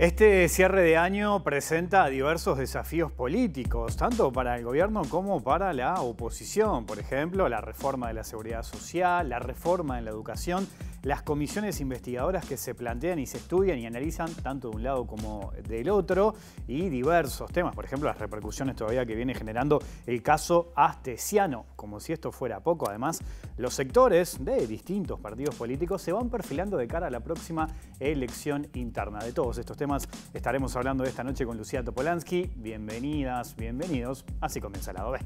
Este cierre de año presenta diversos desafíos políticos, tanto para el gobierno como para la oposición. Por ejemplo, la reforma de la seguridad social, la reforma en la educación, las comisiones investigadoras que se plantean y se estudian y analizan tanto de un lado como del otro y diversos temas, por ejemplo las repercusiones todavía que viene generando el caso Astesiano, como si esto fuera poco. Además, los sectores de distintos partidos políticos se van perfilando de cara a la próxima elección interna. De todos estos temas estaremos hablando esta noche con Lucía Topolansky. Bienvenidas, bienvenidos. Así comienza la B.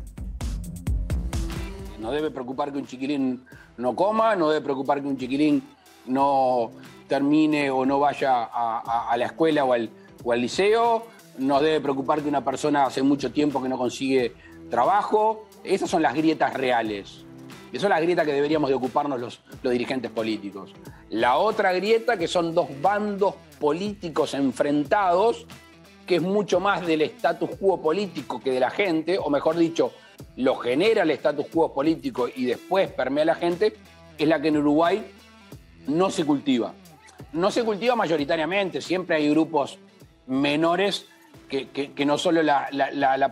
No debe preocupar que un chiquilín no coma, no debe preocupar que un chiquilín no termine o no vaya a, la escuela o al, liceo, nos debe preocupar que una persona hace mucho tiempo que no consigue trabajo. Esas son las grietas reales. Esas son las grietas que deberíamos de ocuparnos los, dirigentes políticos. La otra grieta que son dos bandos políticos enfrentados, que es mucho más del status quo político que de la gente, o mejor dicho, lo genera el status quo político y después permea a la gente, es la que en Uruguay no se cultiva. No se cultiva mayoritariamente, siempre hay grupos menores que, no solo la,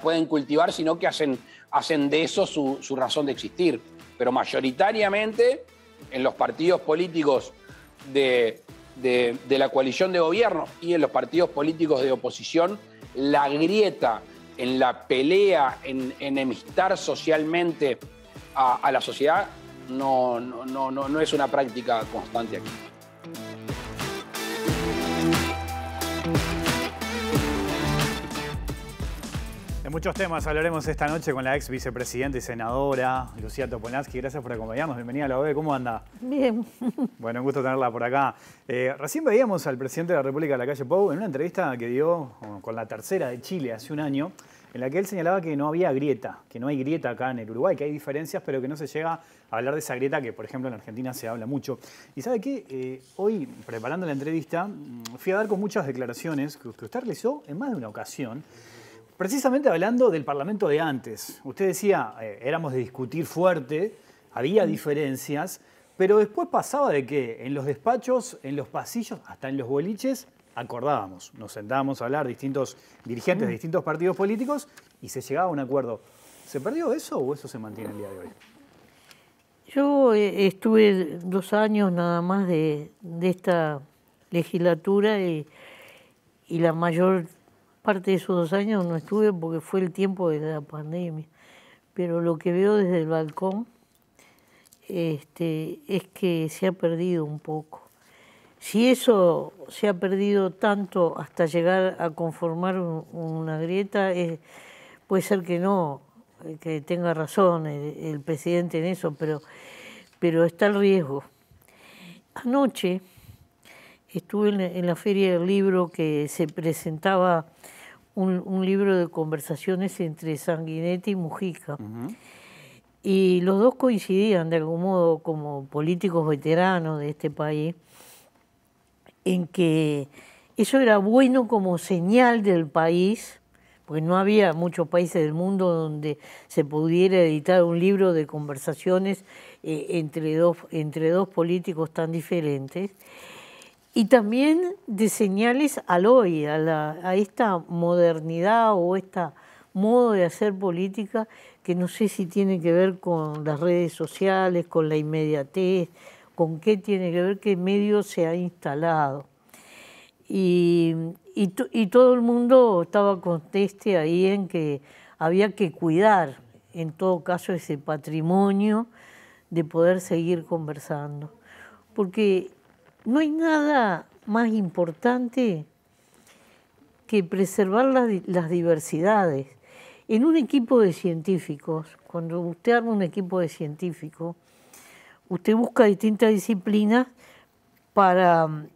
pueden cultivar, sino que hacen, hacen de eso su, razón de existir. Pero mayoritariamente en los partidos políticos de, la coalición de gobierno y en los partidos políticos de oposición, la grieta en la pelea, en, enemistar socialmente a, la sociedad, no, no, no, no, es una práctica constante aquí. De muchos temas hablaremos esta noche con la ex vicepresidenta y senadora Lucía Topolansky. Gracias por acompañarnos. Bienvenida a la OE. ¿Cómo anda? Bien. Bueno, un gusto tenerla por acá. Eh, recién veíamos al presidente de la República de la calle Pou en una entrevista que dio con la tercera de Chile hace un año en la que él señalaba que no había grieta, que no hay grieta acá en el Uruguay, que hay diferencias, pero que no se llega a hablar de esa grieta que, por ejemplo, en Argentina se habla mucho. Y sabe qué, eh, hoy, preparando la entrevista, mm, fui a dar con muchas declaraciones que usted realizó en más de una ocasión. Precisamente hablando del Parlamento de antes, usted decía, eh, éramos de discutir fuerte, había diferencias, pero después pasaba de que en los despachos, en los pasillos, hasta en los boliches, acordábamos, nos sentábamos a hablar distintos dirigentes de mm. distintos partidos políticos y se llegaba a un acuerdo. ¿Se perdió eso o eso se mantiene el día de hoy? Yo eh, estuve dos años nada más de, esta legislatura y, y, la mayor parte de esos dos años no estuve porque fue el tiempo de la pandemia. Pero lo que veo desde el balcón este, es que se ha perdido un poco. Si eso se ha perdido tanto hasta llegar a conformar una grieta, puede ser que no, que tenga razón el, presidente en eso, pero, está el riesgo. Anoche estuve en, la feria del libro que se presentaba un, libro de conversaciones entre Sanguinetti y Mujica. Y los dos coincidían de algún modo como políticos veteranos de este país en que eso era bueno como señal del país, porque no había muchos países del mundo donde se pudiera editar un libro de conversaciones eh, entre, dos, políticos tan diferentes, y también de señales al hoy, a, a esta modernidad o este modo de hacer política que no sé si tiene que ver con las redes sociales, con la inmediatez, con qué tiene que ver qué medio se ha instalado. Y, todo el mundo estaba conteste ahí en que había que cuidar, en todo caso, ese patrimonio de poder seguir conversando. Porque no hay nada más importante que preservar las, las diversidades. En un equipo de científicos, cuando usted arma un equipo de científicos, usted busca distintas disciplinas para mm,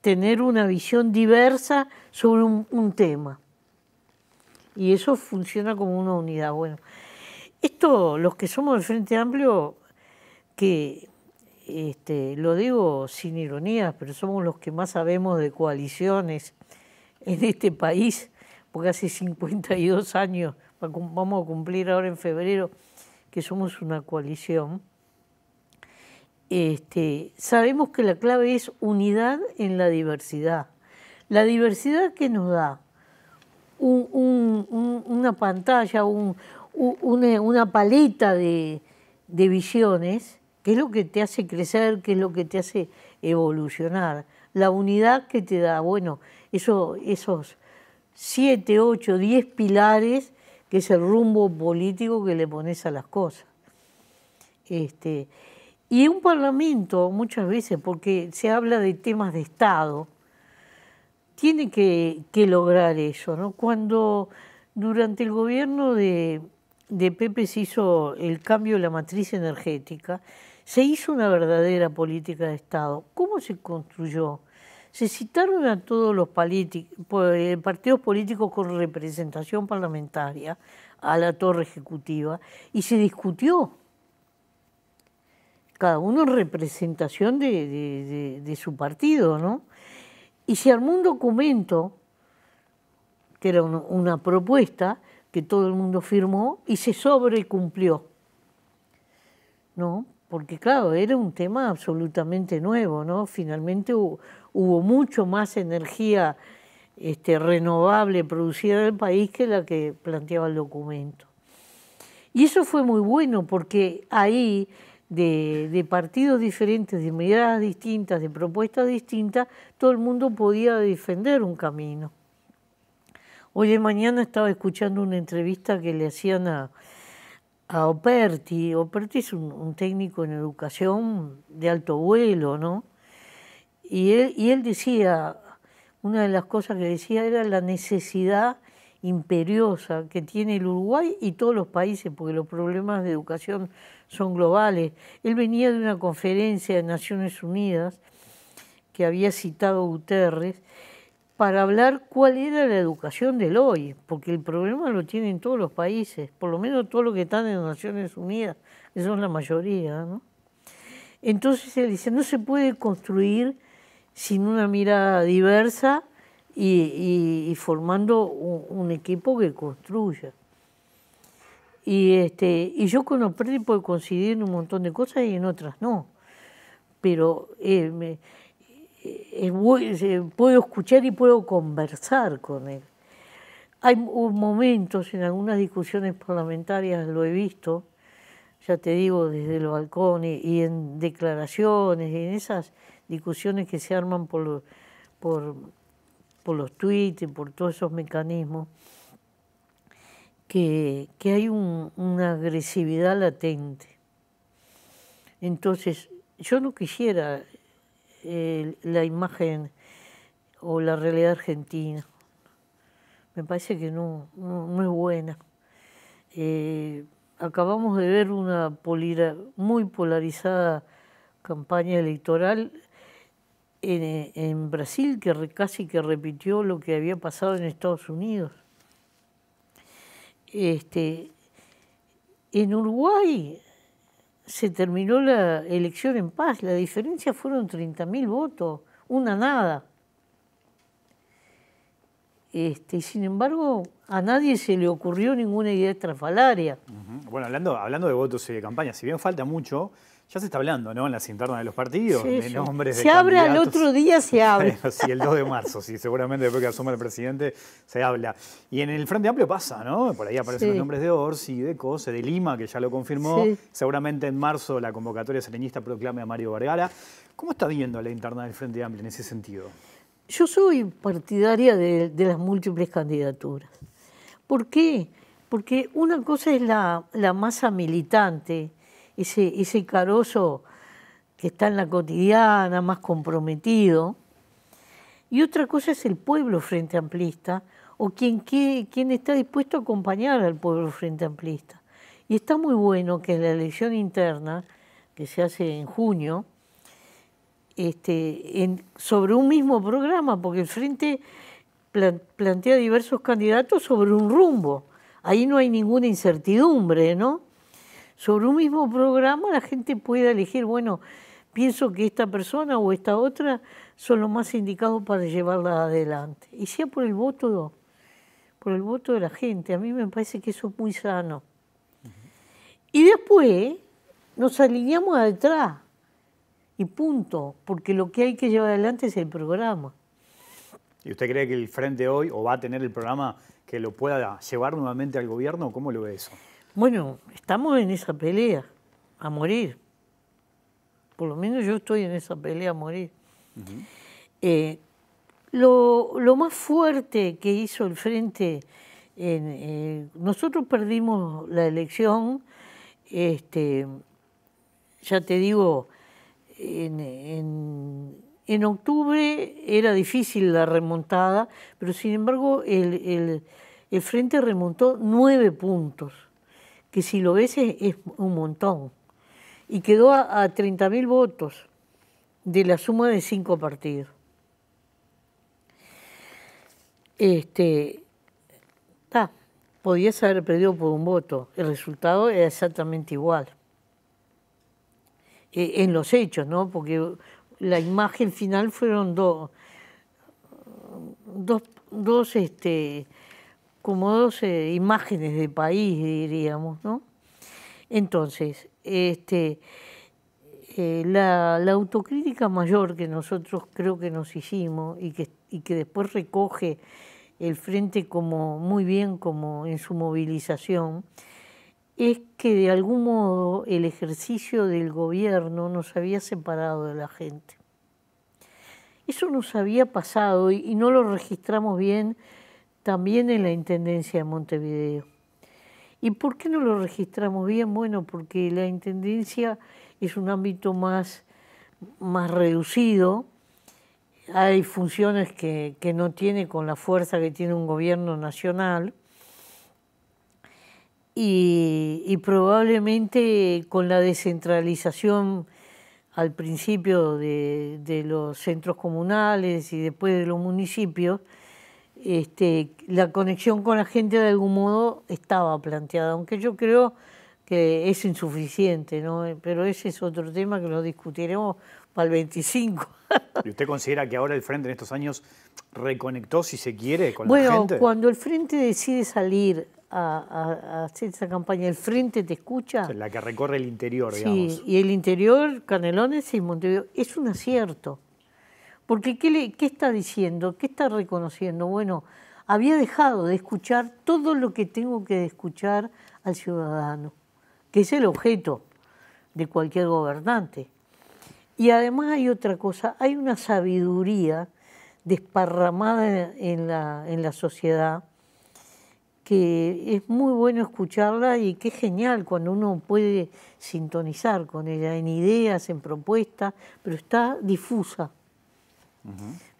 tener una visión diversa sobre un, tema. Y eso funciona como una unidad. Bueno, esto, los que somos del Frente Amplio, que este, lo digo sin ironías, pero somos los que más sabemos de coaliciones en este país, porque hace 52 años, vamos a cumplir ahora en febrero, que somos una coalición, este, sabemos que la clave es unidad en la diversidad. La diversidad que nos da una pantalla, una, paleta de, visiones, que es lo que te hace crecer, que es lo que te hace evolucionar. La unidad que te da, bueno, esos siete, ocho, diez pilares que es el rumbo político que le pones a las cosas. Este, y un parlamento, muchas veces, porque se habla de temas de Estado, tiene que, lograr eso. ¿no? Cuando durante el gobierno de Pepe se hizo el cambio de la matriz energética, se hizo una verdadera política de Estado. ¿Cómo se construyó? Se citaron a todos los eh, partidos políticos con representación parlamentaria a la torre ejecutiva y se discutió cada uno en representación de, su partido, ¿no? Y se armó un documento, que era una, propuesta que todo el mundo firmó y se sobrecumplió, ¿no? Porque claro, era un tema absolutamente nuevo, ¿no? Finalmente hubo, mucho más energía este, renovable producida en el país que la que planteaba el documento. Y eso fue muy bueno porque ahí de, partidos diferentes, de miradas distintas, de propuestas distintas, todo el mundo podía defender un camino. Hoy de mañana estaba escuchando una entrevista que le hacían a, Operti. Operti es un, técnico en educación de alto vuelo, ¿no? Y él, y él decía, una de las cosas que decía era la necesidad imperiosa que tiene el Uruguay y todos los países, porque los problemas de educación son globales. Él venía de una conferencia de Naciones Unidas que había citado Guterres para hablar cuál era la educación del hoy, porque el problema lo tienen todos los países, por lo menos todos los que están en Naciones Unidas, que son la mayoría. ¿no? Entonces él dice, no se puede construir sin una mirada diversa y, formando un equipo que construya. Y, este, y yo con Opreti puedo coincidir en un montón de cosas y en otras no. Pero eh, eh, eh, puedo escuchar y puedo conversar con él. Hay momentos en algunas discusiones parlamentarias, lo he visto, ya te digo, desde el balcón y, en declaraciones, en esas discusiones que se arman por, por, por los tweets y por todos esos mecanismos que, hay una agresividad latente. Entonces, yo no quisiera eh, la imagen o la realidad argentina. Me parece que no, no, es buena. Eh, acabamos de ver una muy polarizada campaña electoral en, en Brasil que casi que repitió lo que había pasado en Estados Unidos. Este, en Uruguay se terminó la elección en paz, la diferencia fueron 30.000 votos, una nada. Este, sin embargo, a nadie se le ocurrió ninguna idea estrafalaria. Bueno, hablando, hablando de votos y de campaña, si bien falta mucho, ya se está hablando, ¿no? En las internas de los partidos, sí, de nombres sí. se abre al otro día, se abre. sí, el 2 de marzo, sí, seguramente después que asuma el presidente se habla. Y en el Frente Amplio pasa, ¿no? Por ahí aparecen los nombres de Orsi, de Cose, de Lima, que ya lo confirmó. Seguramente en marzo la convocatoria sereñista proclame a Mario Vergara. ¿Cómo está viendo la interna del Frente Amplio en ese sentido? Yo soy partidaria de, las múltiples candidaturas. ¿Por qué? Porque una cosa es la masa militante, ese, ese carozo que está en la cotidiana, más comprometido. Y otra cosa es el pueblo frente amplista o quien, está dispuesto a acompañar al pueblo frente amplista. Y está muy bueno que en la elección interna, que se hace en junio, este, sobre un mismo programa, porque el Frente plantea diversos candidatos sobre un rumbo. Ahí no hay ninguna incertidumbre, ¿no? sobre un mismo programa la gente pueda elegir, bueno, pienso que esta persona o esta otra son los más indicados para llevarla adelante. Y sea por el voto, por el voto de la gente. A mí me parece que eso es muy sano. Y después nos alineamos atrás y punto, porque lo que hay que llevar adelante es el programa. ¿Y usted cree que el Frente hoy o va a tener el programa que lo pueda llevar nuevamente al gobierno? ¿Cómo lo ve eso? Bueno, estamos en esa pelea, a morir. Por lo menos yo estoy en esa pelea a morir. Eh, lo, más fuerte que hizo el frente, en, eh, nosotros perdimos la elección, este, ya te digo, en, octubre era difícil la remontada, pero sin embargo el frente remontó nueve puntos que si lo ves es, un montón. Y quedó a, 30.000 votos de la suma de cinco partidos. Este, podías haber perdido por un voto, el resultado era exactamente igual. E, en los hechos, ¿no? Porque la imagen final fueron dos, dos este, como dos eh, imágenes de país, diríamos, ¿no? Entonces, este, eh, la, autocrítica mayor que nosotros creo que nos hicimos y que, después recoge el frente como muy bien como en su movilización, es que de algún modo el ejercicio del gobierno nos había separado de la gente. Eso nos había pasado y no lo registramos bien también en la Intendencia de Montevideo. ¿Y por qué no lo registramos bien? Bueno, porque la Intendencia es un ámbito más, más reducido, hay funciones que, no tiene con la fuerza que tiene un gobierno nacional. Y, probablemente con la descentralización al principio de, los centros comunales y después de los municipios, este, la conexión con la gente de algún modo estaba planteada, aunque yo creo que es insuficiente, ¿no? pero ese es otro tema que lo discutiremos para el 25. ¿Y usted considera que ahora el Frente en estos años reconectó, si se quiere, con la gente? Bueno, cuando el Frente decide salir a, hacer esa campaña, el Frente te escucha. la que recorre el interior, digamos. Sí, y el interior, Canelones y Montevideo, es un acierto. Porque ¿qué, está diciendo? ¿Qué está reconociendo? Bueno, había dejado de escuchar todo lo que tengo que escuchar al ciudadano, que es el objeto de cualquier gobernante. Y además hay otra cosa, hay una sabiduría desparramada en la, en la sociedad que es muy bueno escucharla y que es genial cuando uno puede sintonizar con ella en ideas, en propuestas, pero está difusa.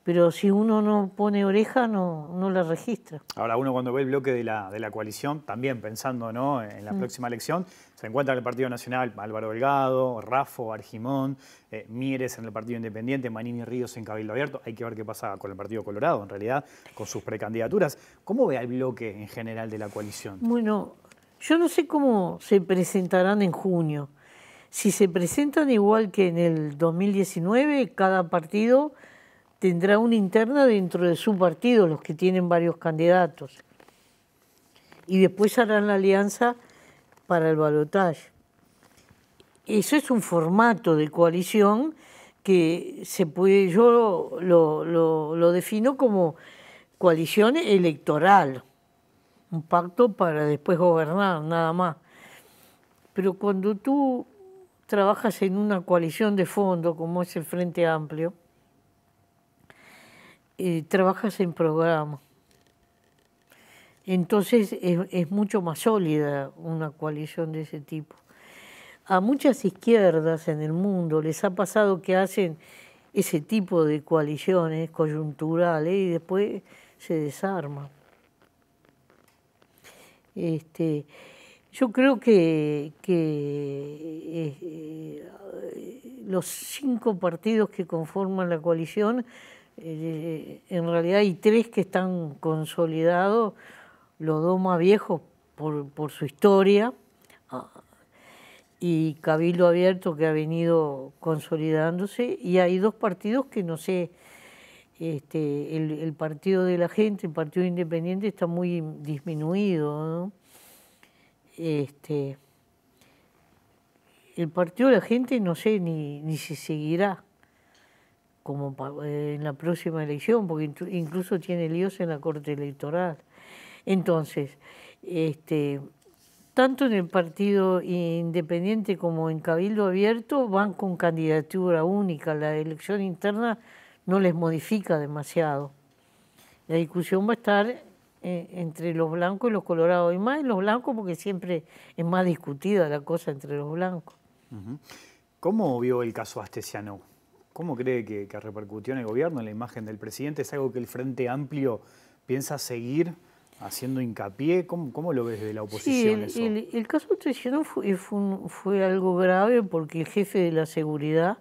Pero si uno no pone oreja, no, la registra. Ahora, uno cuando ve el bloque de la, coalición, también pensando en la mm. próxima elección, se encuentra en el Partido Nacional Álvaro Delgado, Rafo, Arjimón, eh, Mieres en el Partido Independiente, Manini Ríos en Cabildo Abierto. Hay que ver qué pasa con el Partido Colorado, en realidad, con sus precandidaturas. ¿Cómo ve el bloque en general de la coalición? Bueno, yo no sé cómo se presentarán en junio. Si se presentan igual que en el 2019, cada partido tendrá una interna dentro de su partido, los que tienen varios candidatos. Y después harán la alianza para el balotaje. Eso es un formato de coalición que se puede, yo lo, lo defino como coalición electoral, un pacto para después gobernar, nada más. Pero cuando tú trabajas en una coalición de fondo como es el Frente Amplio, eh, trabajas en programa. Entonces es, mucho más sólida una coalición de ese tipo. A muchas izquierdas en el mundo les ha pasado que hacen ese tipo de coaliciones coyunturales y después se desarman. Este, yo creo que, eh, eh, los cinco partidos que conforman la coalición eh, en realidad hay tres que están consolidados, los dos más viejos por, su historia, y Cabildo Abierto que ha venido consolidándose, y hay dos partidos que no sé, este, el, partido de la gente, el partido independiente está muy disminuido. Este, el partido de la gente no sé ni si seguirá como eh, en la próxima elección, porque incluso tiene líos en la Corte Electoral. Entonces, este, tanto en el Partido Independiente como en Cabildo Abierto van con candidatura única. La elección interna no les modifica demasiado. La discusión va a estar eh, entre los blancos y los colorados, y más en los blancos porque siempre es más discutida la cosa entre los blancos. ¿Cómo vio el caso Astesiano? ¿Cómo cree que, que, repercutió en el gobierno, en la imagen del presidente? ¿Es algo que el Frente Amplio piensa seguir haciendo hincapié? ¿Cómo, lo ves de la oposición? el, eso? el, caso que fue, algo grave porque el jefe de la seguridad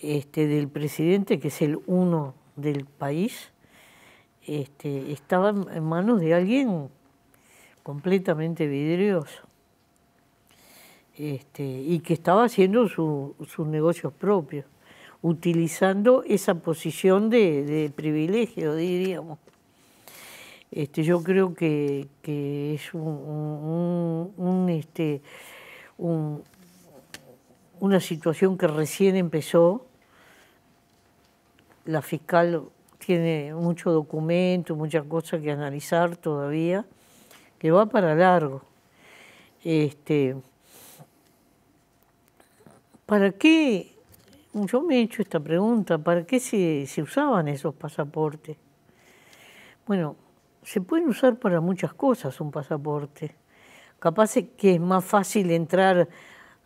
este, del presidente, que es el uno del país, este, estaba en manos de alguien completamente vidrioso. Este, y que estaba haciendo sus negocios propios utilizando esa posición de, privilegio, diríamos. Este, yo creo que, es un, este, una situación que recién empezó. La fiscal tiene mucho documento, muchas cosas que analizar todavía, que va para largo. Este, ¿Para qué yo me he hecho esta pregunta, ¿para qué se, usaban esos pasaportes? Bueno, se pueden usar para muchas cosas un pasaporte. Capaz que es más fácil entrar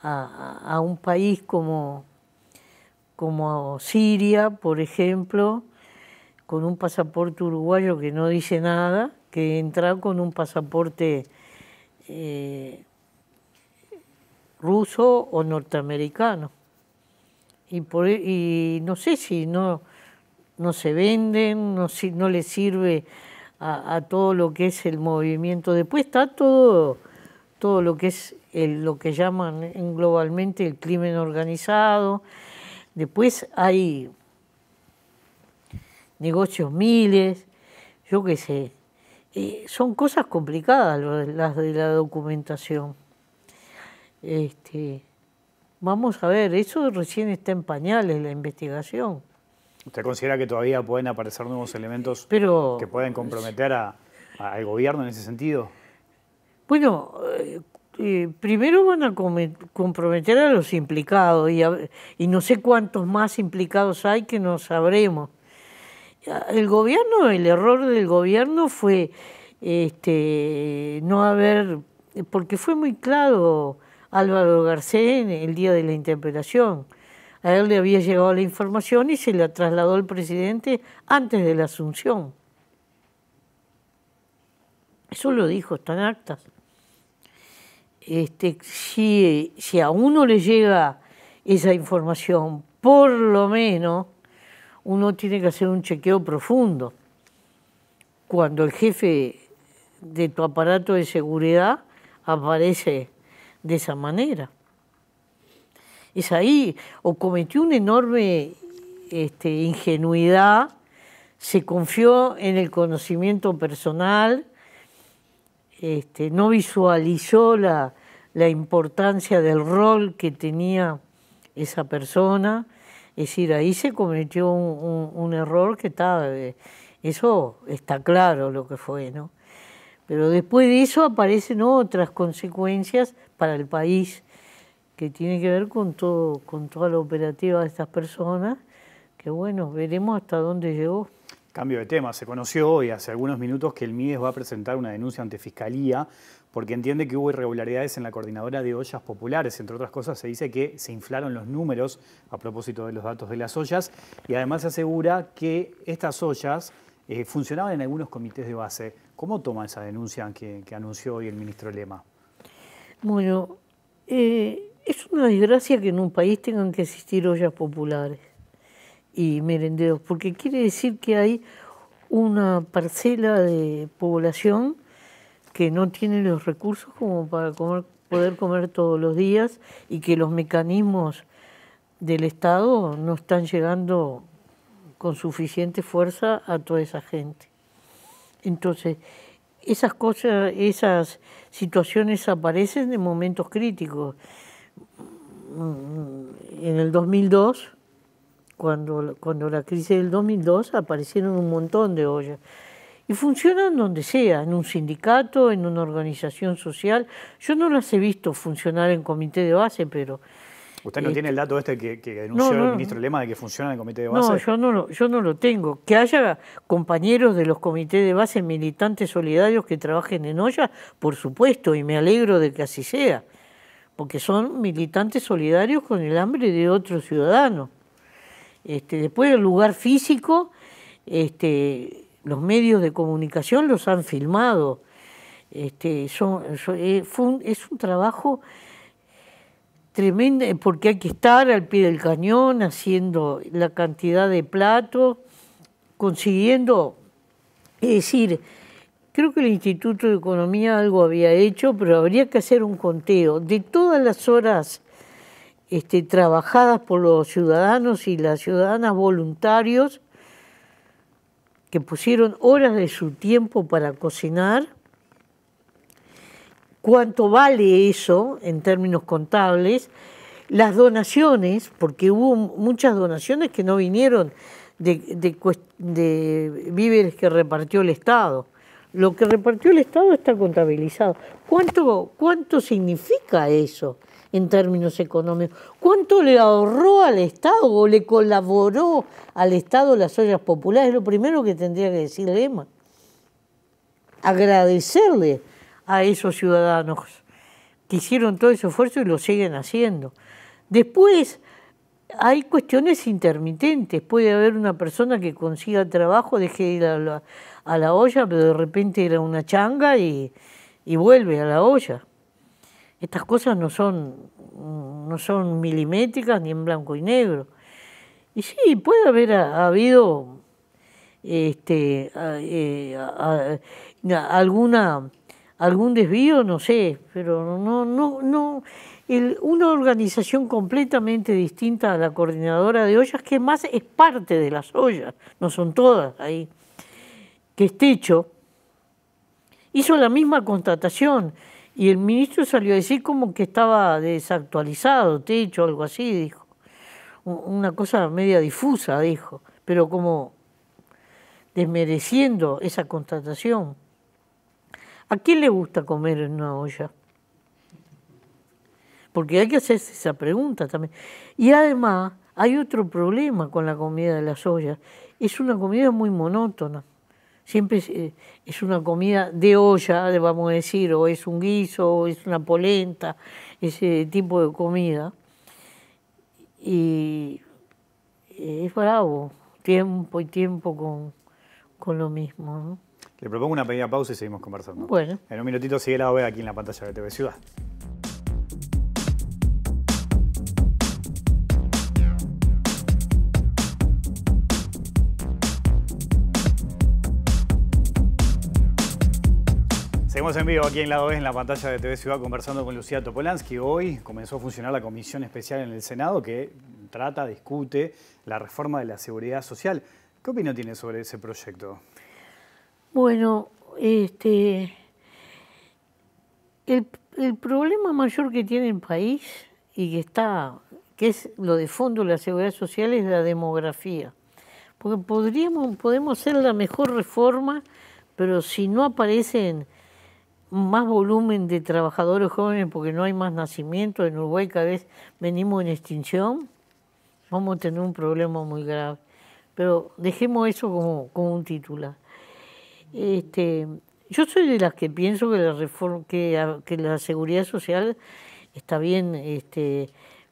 a, un país como, como Siria, por ejemplo, con un pasaporte uruguayo que no dice nada, que entrar con un pasaporte eh, ruso o norteamericano. E, y, no sé si no, no se venden, no, si no le sirve a, todo lo que es el movimiento. Después está todo, todo lo que es lo que llaman globalmente el crimen organizado. Después hay negocios miles, yo qué sé. son cosas complicadas las de la documentación. Este, Vamos a ver, eso recién está en pañales la investigación. ¿Usted considera que todavía pueden aparecer nuevos elementos que pueden comprometer a, al gobierno en ese sentido? Bueno, eh, eh, primero van a comprometer a los implicados y, y, no sé cuántos más implicados hay que no sabremos. El gobierno, el error del gobierno fue este, no haber, porque fue muy claro Álvaro Garcés el día de la interpelación. A él le había llegado la información y se la trasladó al presidente antes de la asunción. Eso lo dijo, están actas. Este, si, si a uno le llega esa información, por lo menos uno tiene que hacer un chequeo profundo. Cuando el jefe de tu aparato de seguridad aparece de esa manera. Es ahí, o cometió una enorme este, ingenuidad, se confió en el conocimiento personal, este, no visualizó la, importancia del rol que tenía esa persona. Es decir, ahí se cometió un, error que está, eh, eso está claro lo que fue, ¿no? Pero después de eso aparecen otras consecuencias para el país, que tiene que ver con, todo, con toda la operativa de estas personas, que bueno, veremos hasta dónde llegó. Cambio de tema, se conoció hoy, hace algunos minutos, que el MIDES va a presentar una denuncia ante Fiscalía porque entiende que hubo irregularidades en la coordinadora de ollas populares. Entre otras cosas, se dice que se inflaron los números a propósito de los datos de las ollas y además se asegura que estas ollas eh, funcionaban en algunos comités de base. ¿Cómo toma esa denuncia que anunció hoy el ministro Lema? Bueno, eh, es una desgracia que en un país tengan que existir ollas populares y merenderos, porque quiere decir que hay una parcela de población que no tiene los recursos como para comer, poder comer todos los días y que los mecanismos del Estado no están llegando con suficiente fuerza a toda esa gente. Entonces, esas cosas, esas situaciones aparecen en momentos críticos. Mm, en el 2002, cuando, cuando la crisis del 2002, aparecieron un montón de ollas. Y funcionan donde sea, en un sindicato, en una organización social. Yo no las he visto funcionar en comité de base, pero ¿Usted no eh, tiene el dato este que, que denunció el ministro Lema de que funciona el comité de base? No, yo no, lo, yo no lo tengo. Que haya compañeros de los comités de base militantes solidarios que trabajen en olla, por supuesto, y me alegro de que así sea, porque son militantes solidarios con el hambre de otro ciudadano. Este, después el lugar físico, este, los medios de comunicación los han filmado. Este, eh, es un trabajo tremenda, porque hay que estar al pie del cañón haciendo la cantidad de platos, consiguiendo, es decir, creo que el Instituto de Economía algo había hecho, pero habría que hacer un conteo de todas las horas este, trabajadas por los ciudadanos y las ciudadanas voluntarios que pusieron horas de su tiempo para cocinar cuánto vale eso en términos contables, las donaciones, porque hubo muchas donaciones que no vinieron de, víveres que repartió el Estado. Lo que repartió el Estado está contabilizado. ¿Cuánto, cuánto significa eso? en términos económicos. ¿Cuánto le ahorró al Estado o le colaboró al Estado las ollas populares? Es lo primero que tendría que decirle Emma. Agradecerle a esos ciudadanos que hicieron todo ese esfuerzo y lo siguen haciendo. Después hay cuestiones intermitentes, puede haber una persona que consiga trabajo, deje de ir a la, olla, pero de repente era una changa y, vuelve a la olla. Estas cosas no son, no son milimétricas ni en blanco y negro. Y sí, puede haber habido este, eh, alguna algún desvío, no sé, pero no, no, no. una organización completamente distinta a la coordinadora de ollas, que más es parte de las ollas, no son todas ahí, que es Techo, hizo la misma constatación y el ministro salió a decir como que estaba desactualizado, Techo, algo así, dijo. Una cosa media difusa, dijo, pero como desmereciendo esa constatación. ¿A quién le gusta comer en una olla? Porque hay que hacerse esa pregunta también. Y además hay otro problema con la comida de las ollas. Es una comida muy monótona. Siempre es, eh, una comida de olla, vamos a decir, o es un guiso, o es una polenta, ese tipo de comida. Y eh, es bravo, tiempo y tiempo con, con lo mismo. ¿no? Le propongo una pequeña pausa y seguimos conversando. Bueno. En un minutito sigue la OE aquí en la pantalla de TV Ciudad. Seguimos en vivo aquí en La B, en la pantalla de TV Ciudad, conversando con Lucía Topolansky. Hoy comenzó a funcionar la comisión especial en el Senado que trata, discute la reforma de la seguridad social. ¿Qué opinión tiene sobre ese proyecto? Bueno, este, el, problema mayor que tiene el país y que está, que es lo de fondo de la seguridad social es la demografía. Porque podríamos, podemos hacer la mejor reforma, pero si no aparecen más volumen de trabajadores jóvenes porque no hay más nacimiento, en Uruguay cada vez venimos en extinción, vamos a tener un problema muy grave. Pero dejemos eso como, como un titular. Este, yo soy de las que pienso que la que, la seguridad social está bien este,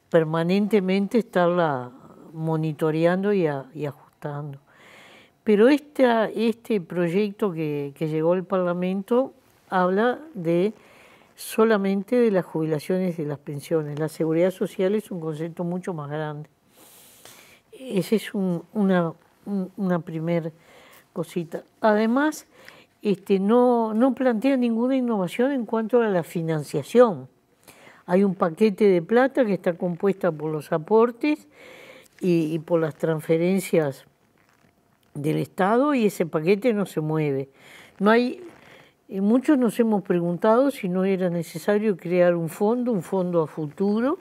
permanentemente estarla monitoreando y, ajustando. Pero este proyecto que, llegó al Parlamento habla de solamente de las jubilaciones y de las pensiones. La seguridad social es un concepto mucho más grande. Ese es un, una, una primera cosita. Además, este, no, no plantea ninguna innovación en cuanto a la financiación. Hay un paquete de plata que está compuesta por los aportes y, y por las transferencias del Estado y ese paquete no se mueve. No hay, eh, muchos nos hemos preguntado si no era necesario crear un fondo, un fondo a futuro,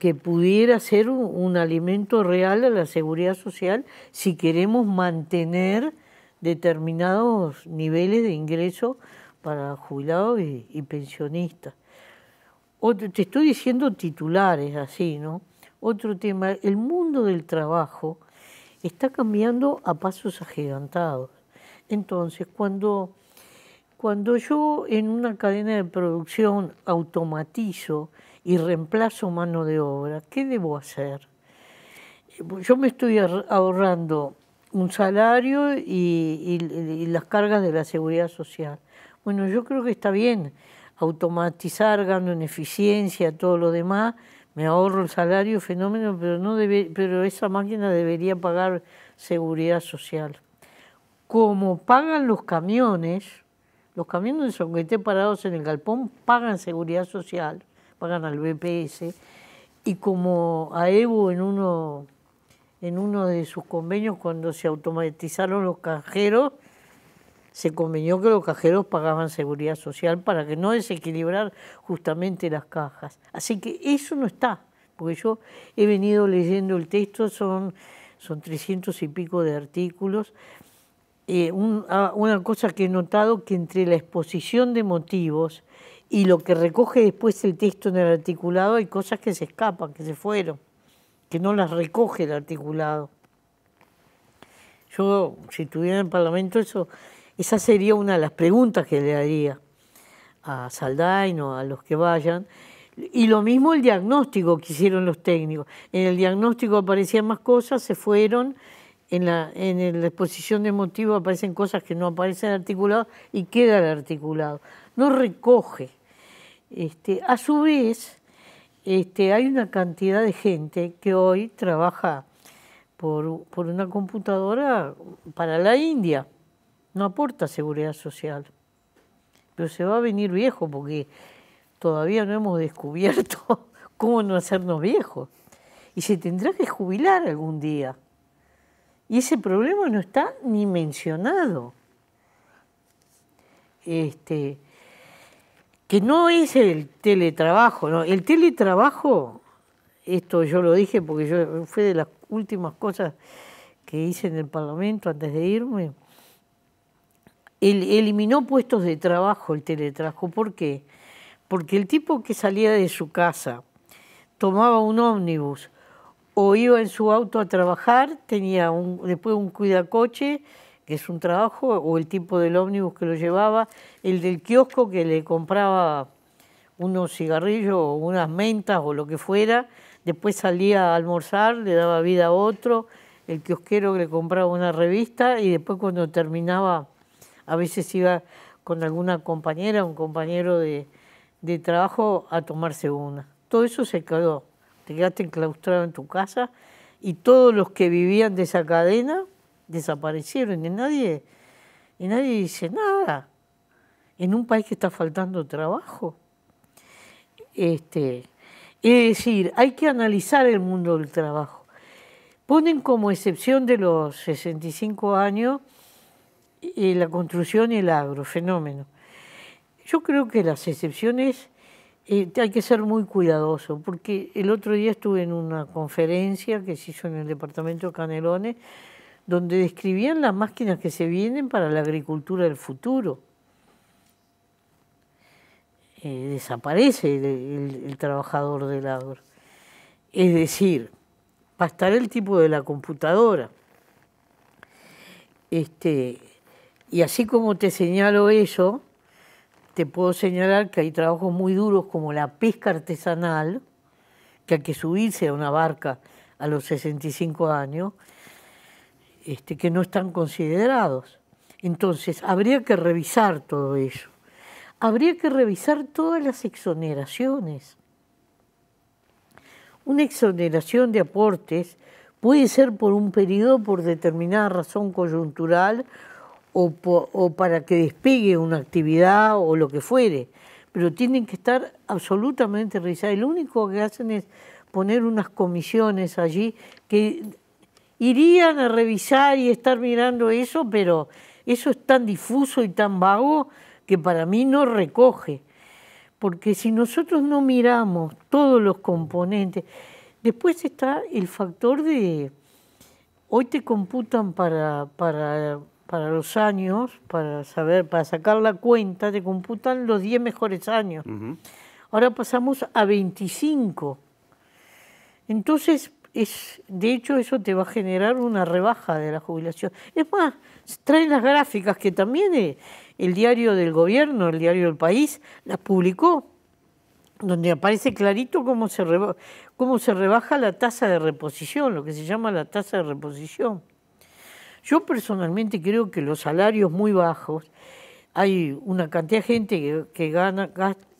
que, pudiera ser un, alimento real a la seguridad social si queremos mantener determinados niveles de ingreso para jubilados y, pensionistas. te estoy diciendo titulares así, ¿no? Otro tema, el mundo del trabajo está cambiando a pasos agigantados. Entonces, cuando, cuando yo en una cadena de producción automatizo y reemplazo mano de obra, ¿qué debo hacer? Yo me estoy ahorrando un salario y, las cargas de la seguridad social. Bueno, yo creo que está bien automatizar, ganando en eficiencia, todo lo demás, me ahorro el salario, fenómeno, pero, no debe, pero esa máquina debería pagar seguridad social. Como pagan los camiones, los camiones, aunque estén parados en el galpón, pagan seguridad social pagan al BPS. Y como a Evo en uno, en uno de sus convenios, cuando se automatizaron los cajeros, se convenió que los cajeros pagaban seguridad social para que no desequilibrar justamente las cajas. Así que eso no está, porque yo he venido leyendo el texto, son, son 300 y pico de artículos. Eh, ah, una cosa que he notado que entre la exposición de motivos y lo que recoge después el texto en el articulado, hay cosas que se escapan, que se fueron, que no las recoge el articulado. Yo, si estuviera en el Parlamento, eso, esa sería una de las preguntas que le haría a Saldain o a los que vayan. Y lo mismo el diagnóstico que hicieron los técnicos. En el diagnóstico aparecían más cosas, se fueron, en la, en la exposición de motivos aparecen cosas que no aparecen en el articulado y queda el articulado. No recoge este, a su vez, este, hay una cantidad de gente que hoy trabaja por, por una computadora para la India. No aporta seguridad social. Pero se va a venir viejo porque todavía no hemos descubierto cómo no hacernos viejos. Y se tendrá que jubilar algún día. Y ese problema no está ni mencionado. Este, que no es el teletrabajo, El teletrabajo, esto yo lo dije porque yo fue de las últimas cosas que hice en el Parlamento antes de irme, eliminó puestos de trabajo el teletrabajo. ¿Por qué? Porque el tipo que salía de su casa, tomaba un ómnibus o iba en su auto a trabajar, tenía un, después un cuidacoche, que es un trabajo, o el tipo del ómnibus que lo llevaba, el del kiosco que le compraba unos cigarrillos o unas mentas o lo que fuera, después salía a almorzar, le daba vida a otro, el kiosquero que le compraba una revista y después cuando terminaba, a veces iba con alguna compañera, un compañero de, trabajo a tomarse una. Todo eso se quedó, te quedaste enclaustrado en tu casa y todos los que vivían de esa cadena desaparecieron y nadie, y nadie dice nada. En un país que está faltando trabajo. Este, es decir, hay que analizar el mundo del trabajo. Ponen como excepción de los 65 años eh, la construcción y el agro, fenómeno. Yo creo que las excepciones eh, hay que ser muy cuidadoso, porque el otro día estuve en una conferencia que se hizo en el departamento Canelones donde describían las máquinas que se vienen para la agricultura del futuro. Eh, desaparece el, trabajador del agro. Es decir, estar el tipo de la computadora. Este, y así como te señalo eso, te puedo señalar que hay trabajos muy duros como la pesca artesanal, que hay que subirse a una barca a los 65 años, este, que no están considerados. Entonces, habría que revisar todo eso. Habría que revisar todas las exoneraciones. Una exoneración de aportes puede ser por un periodo, por determinada razón coyuntural o, o, para que despegue una actividad o lo que fuere, pero tienen que estar absolutamente revisadas. El lo único que hacen es poner unas comisiones allí que irían a revisar y estar mirando eso, pero eso es tan difuso y tan vago que para mí no recoge. Porque si nosotros no miramos todos los componentes, después está el factor de, hoy te computan para, para, para los años, para saber, para sacar la cuenta, te computan los 10 mejores años. Ahora pasamos a 25. Entonces, de hecho, eso te va a generar una rebaja de la jubilación. Es más, traen las gráficas que también eh, el diario del gobierno, el diario del país, las publicó, donde aparece clarito cómo se, cómo se rebaja la tasa de reposición, lo que se llama la tasa de reposición. Yo personalmente creo que los salarios muy bajos, hay una cantidad de gente que, gana,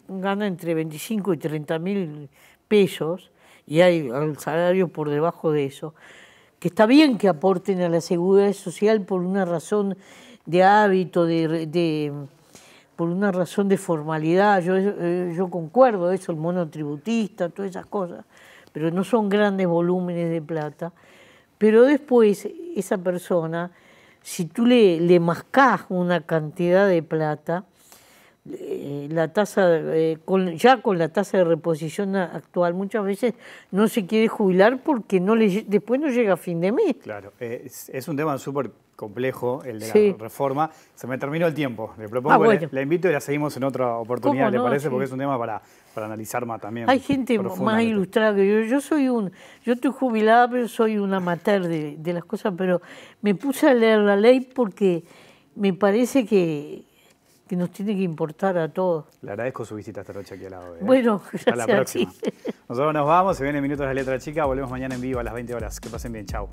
gana entre 25 y 30 mil pesos, y hay un salario por debajo de eso, que está bien que aporten a la seguridad social por una razón de hábito, de, por una razón de formalidad, yo, eh, yo concuerdo eso, el monotributista, todas esas cosas, pero no son grandes volúmenes de plata. Pero después esa persona, si tú le, le mascás una cantidad de plata, eh, la tasa eh, ya con la tasa de reposición actual muchas veces no se quiere jubilar porque no le, después no llega a fin de mes. Claro, es, un tema súper complejo el de la reforma. Se me terminó el tiempo. Le propongo, ah, la invito y la seguimos en otra oportunidad, ¿le parece? Porque es un tema para, para analizar más también. Hay gente más ilustrada que yo. Yo soy un, yo estoy jubilada, pero soy un amateur de las cosas, pero me puse a leer la ley porque me parece que que nos tiene que importar a todos. Le agradezco su visita esta noche aquí al lado. ¿eh? Bueno, Hasta la próxima. Nosotros nos vamos, se vienen minutos de la letra chica, volvemos mañana en vivo a las 20 horas. Que pasen bien, chao.